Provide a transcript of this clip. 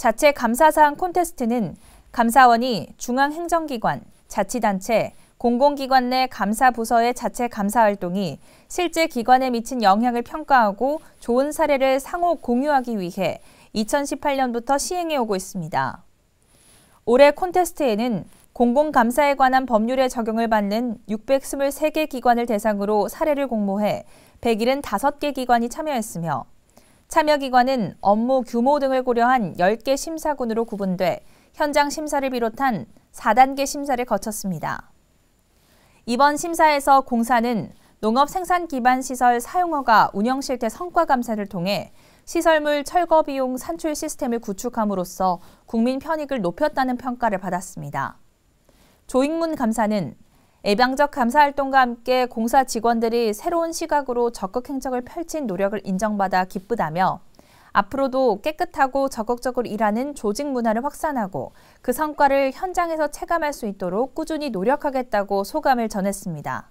자체 감사사항 콘테스트는 감사원이 중앙행정기관, 자치단체, 공공기관 내 감사부서의 자체 감사활동이 실제 기관에 미친 영향을 평가하고 좋은 사례를 상호 공유하기 위해 2018년부터 시행해 오고 있습니다. 올해 콘테스트에는 공공감사에 관한 법률의 적용을 받는 623개 기관을 대상으로 사례를 공모해 175개 기관이 참여했으며 참여기관은 업무 규모 등을 고려한 10개 심사군으로 구분돼 현장 심사를 비롯한 4단계 심사를 거쳤습니다. 이번 심사에서 공사는 농업 생산 기반 시설 사용허가 운영 실태 성과 감사를 통해 시설물 철거 비용 산출 시스템을 구축함으로써 국민 편익을 높였다는 평가를 받았습니다. 조익문 감사는 애방적 감사 활동과 함께 공사 직원들이 새로운 시각으로 적극 행적을 펼친 노력을 인정받아 기쁘다며 앞으로도 깨끗하고 적극적으로 일하는 조직 문화를 확산하고 그 성과를 현장에서 체감할 수 있도록 꾸준히 노력하겠다고 소감을 전했습니다.